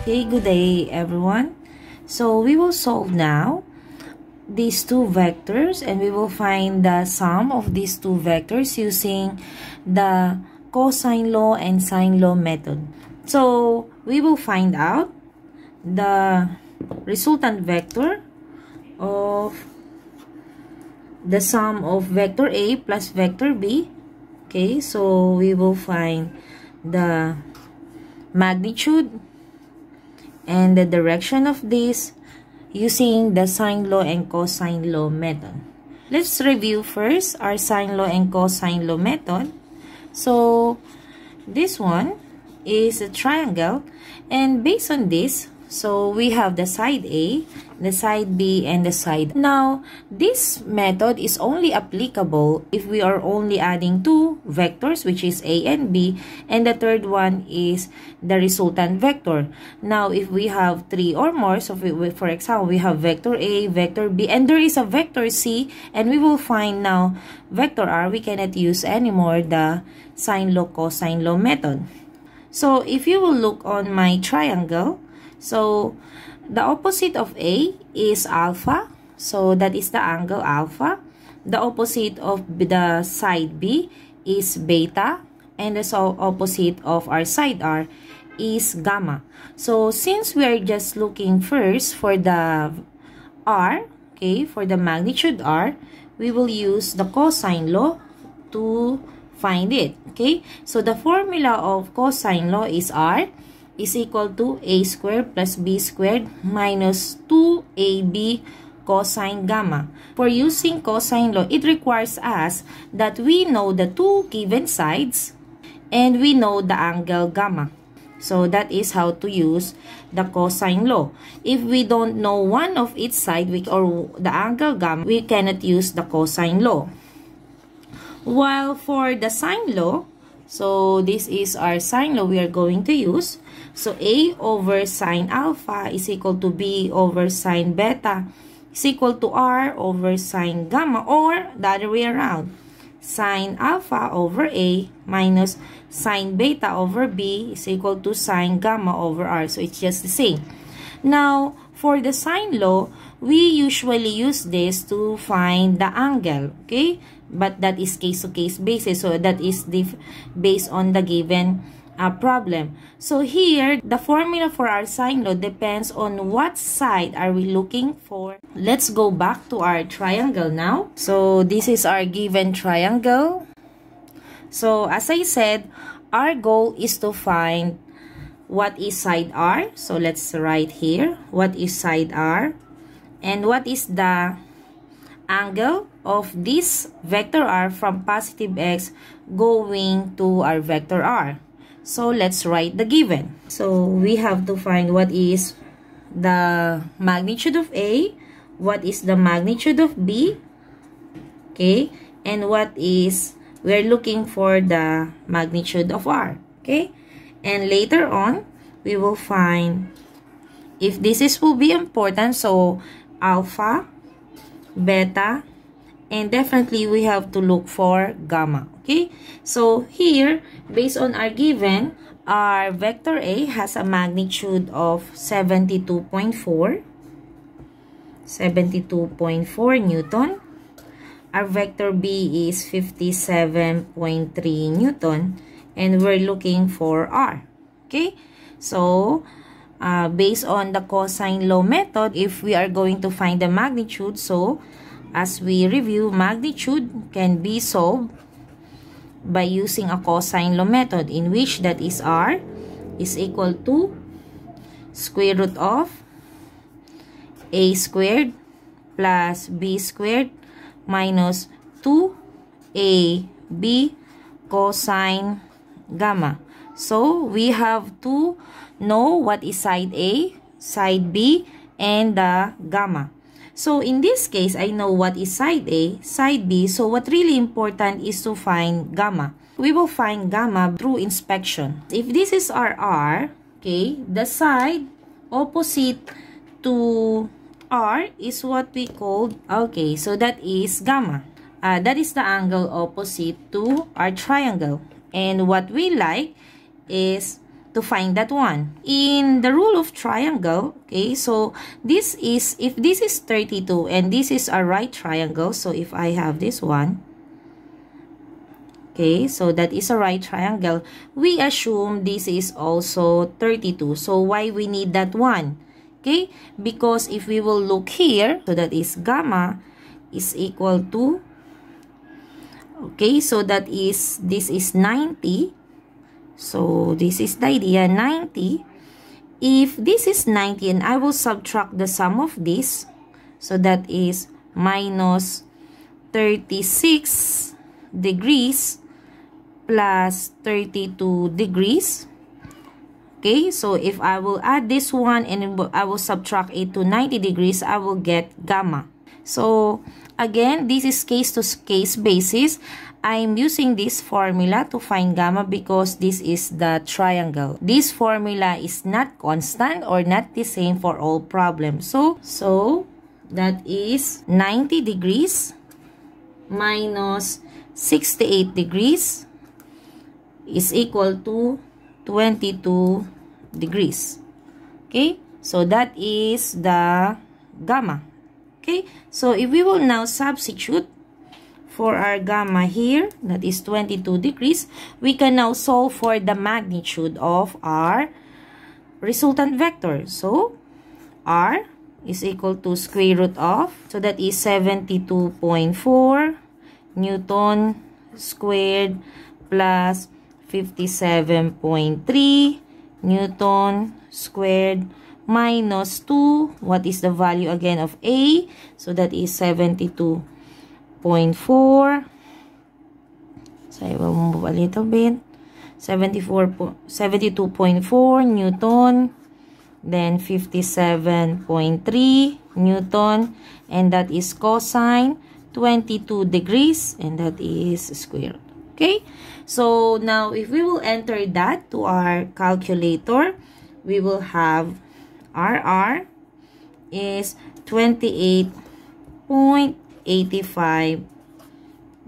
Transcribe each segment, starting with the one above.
Okay, good day everyone. So we will solve now these two vectors and we will find the sum of these two vectors using the cosine law and sine law method. So we will find out the resultant vector of the sum of vector A plus vector B. Okay, so we will find the magnitude and the direction of this using the sine law and cosine law method. Let's review first our sine law and cosine law method. So, this one is a triangle and based on this, so we have the side A the side B, and the side. Now, this method is only applicable if we are only adding two vectors, which is A and B, and the third one is the resultant vector. Now, if we have three or more, so we, for example, we have vector A, vector B, and there is a vector C, and we will find now vector R, we cannot use anymore the sine law cosine law method. So, if you will look on my triangle, so, the opposite of A is alpha. So, that is the angle alpha. The opposite of the side B is beta. And the so opposite of our side R is gamma. So, since we are just looking first for the R, okay, for the magnitude R, we will use the cosine law to find it, okay? So, the formula of cosine law is R is equal to a squared plus b squared minus 2ab cosine gamma. For using cosine law, it requires us that we know the two given sides and we know the angle gamma. So that is how to use the cosine law. If we don't know one of its side we, or the angle gamma, we cannot use the cosine law. While for the sine law, So, this is our sine law we are going to use. So, A over sine alpha is equal to B over sine beta is equal to R over sine gamma or the other way around. Sine alpha over A minus sine beta over B is equal to sine gamma over R. So, it's just the same. Now, for the sine law, we usually use this to find the angle. Okay? but that is case-to-case basis so that is dif based on the given uh, problem so here the formula for our sine law depends on what side are we looking for let's go back to our triangle now so this is our given triangle so as i said our goal is to find what is side r so let's write here what is side r and what is the angle of this vector r from positive x going to our vector r. So let's write the given. So we have to find what is the magnitude of A, what is the magnitude of B, okay, and what is, we're looking for the magnitude of R, okay. And later on, we will find if this is will be important, so alpha beta, and definitely we have to look for gamma. Okay, so here, based on our given, our vector A has a magnitude of 72.4, 72.4 Newton. Our vector B is 57.3 Newton, and we're looking for R. Okay, so uh, based on the cosine law method, if we are going to find the magnitude, so as we review, magnitude can be solved by using a cosine law method in which that is r is equal to square root of a squared plus b squared minus 2ab cosine gamma. So, we have to know what is side A, side B, and the gamma. So, in this case, I know what is side A, side B. So, what really important is to find gamma. We will find gamma through inspection. If this is our R, okay, the side opposite to R is what we called, okay, so that is gamma. Uh, that is the angle opposite to our triangle. And what we like is to find that one. In the rule of triangle, okay, so this is, if this is 32 and this is a right triangle, so if I have this one, okay, so that is a right triangle, we assume this is also 32. So why we need that one? Okay, because if we will look here, so that is gamma is equal to, okay, so that is, this is 90, So, this is the idea, 90. If this is 90 and I will subtract the sum of this, so that is minus 36 degrees plus 32 degrees. Okay, so if I will add this one and I will subtract it to 90 degrees, I will get gamma. So, again, this is case-to-case -case basis. I'm using this formula to find gamma because this is the triangle. This formula is not constant or not the same for all problems. So, so that is 90 degrees minus 68 degrees is equal to 22 degrees. Okay? So, that is the gamma. Okay? So, if we will now substitute for our gamma here, that is 22 degrees, we can now solve for the magnitude of our resultant vector. So, r is equal to square root of, so that is 72.4 Newton squared plus 57.3 Newton squared minus 2. What is the value again of A? So that is 72. 0.4. So, I will move a little bit. 74, 72.4 Newton. Then, 57.3 Newton. And that is cosine 22 degrees. And that is squared. Okay? So, now if we will enter that to our calculator, we will have RR is 28.8 85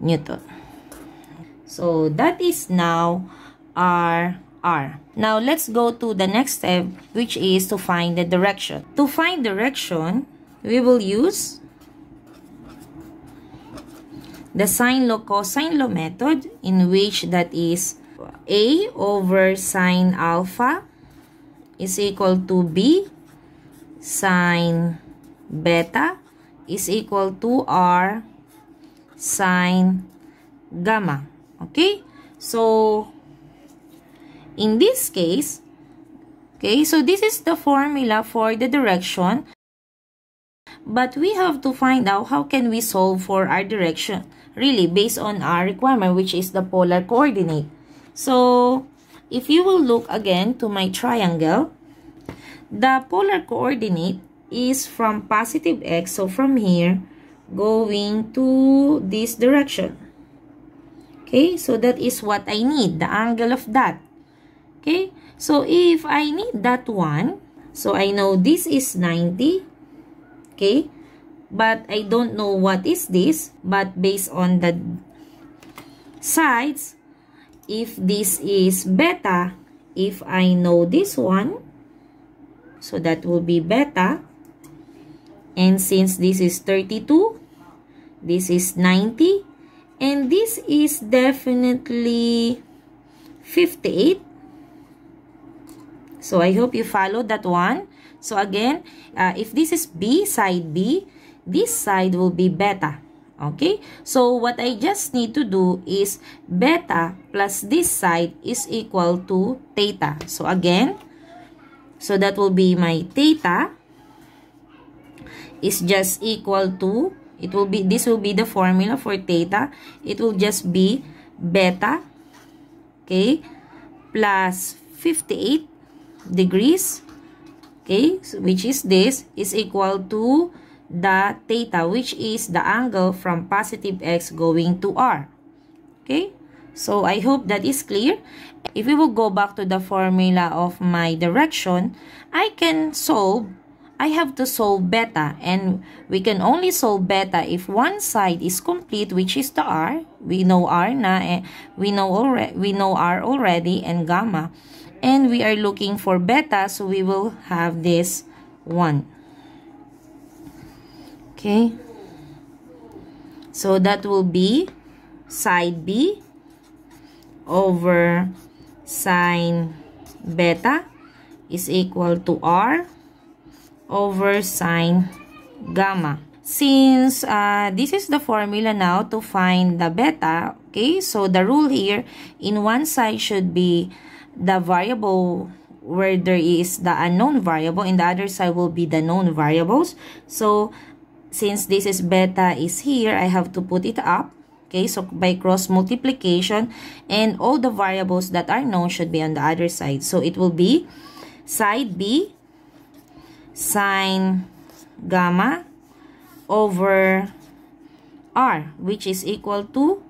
newton. So that is now our R. Now let's go to the next step which is to find the direction. To find direction, we will use the sine law cosine law method in which that is A over sine alpha is equal to B sine beta is equal to r sine gamma. Okay? So, in this case, okay, so this is the formula for the direction. But we have to find out how can we solve for our direction, really based on our requirement, which is the polar coordinate. So, if you will look again to my triangle, the polar coordinate is from positive x. So from here, going to this direction. Okay, so that is what I need, the angle of that. Okay, so if I need that one, so I know this is 90. Okay, but I don't know what is this. But based on the sides, if this is beta, if I know this one, so that will be beta. And since this is 32, this is 90, and this is definitely 58. So, I hope you followed that one. So, again, uh, if this is B, side B, this side will be beta. Okay? So, what I just need to do is beta plus this side is equal to theta. So, again, so that will be my theta is just equal to, it will be, this will be the formula for theta. It will just be beta, okay, plus 58 degrees, okay, so which is this, is equal to the theta, which is the angle from positive x going to r. Okay, so I hope that is clear. If we will go back to the formula of my direction, I can solve I have to solve beta and we can only solve beta if one side is complete which is the R. We know R na eh, we know already we know R already and gamma. And we are looking for beta so we will have this 1. Okay. So that will be side B over sine beta is equal to R over sine gamma. Since uh, this is the formula now to find the beta, okay, so the rule here, in one side should be the variable where there is the unknown variable and the other side will be the known variables. So, since this is beta is here, I have to put it up. Okay, so by cross multiplication and all the variables that are known should be on the other side. So, it will be side B sine gamma over r which is equal to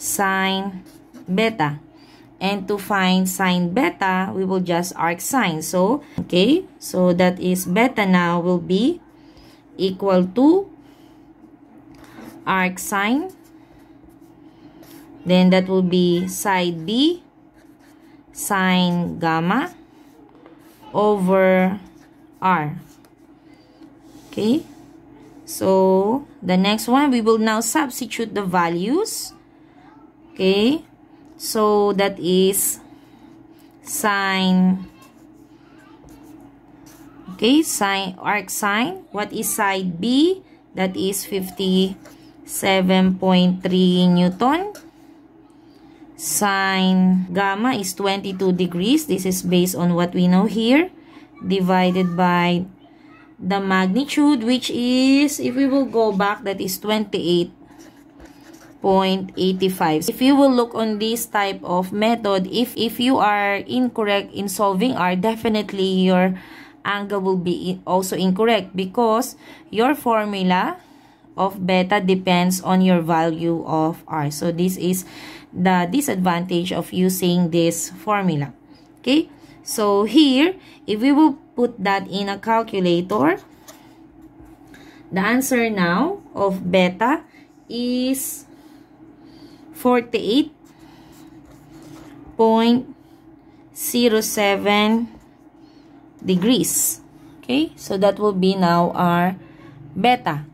sine beta and to find sine beta we will just arc sine so okay so that is beta now will be equal to arc sine then that will be side b sine gamma over R. Okay. So, the next one, we will now substitute the values. Okay. So, that is sine okay sine arc sine what is side b that is 57.3 newton sine gamma is 22 degrees this is based on what we know here divided by the magnitude which is, if we will go back, that is 28.85. If you will look on this type of method, if, if you are incorrect in solving R, definitely your angle will be also incorrect because your formula of beta depends on your value of R. So this is the disadvantage of using this formula. Okay? So here, if we will put that in a calculator, the answer now of beta is 48.07 degrees. Okay, so that will be now our beta.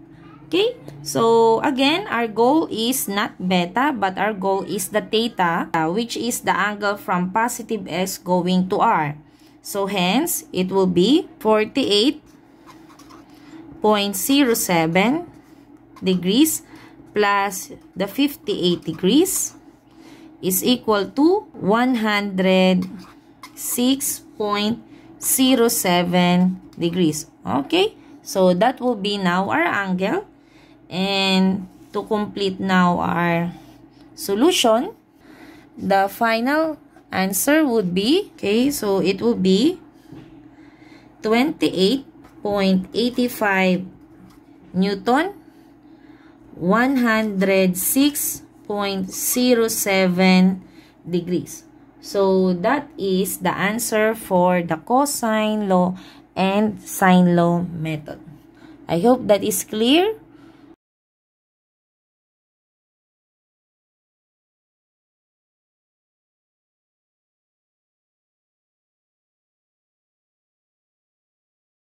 Okay, so again, our goal is not beta, but our goal is the theta, uh, which is the angle from positive S going to R. So hence, it will be 48.07 degrees plus the 58 degrees is equal to 106.07 degrees. Okay, so that will be now our angle. And to complete now our solution, the final answer would be, okay, so it would be 28.85 Newton, 106.07 degrees. So, that is the answer for the cosine law and sine law method. I hope that is clear.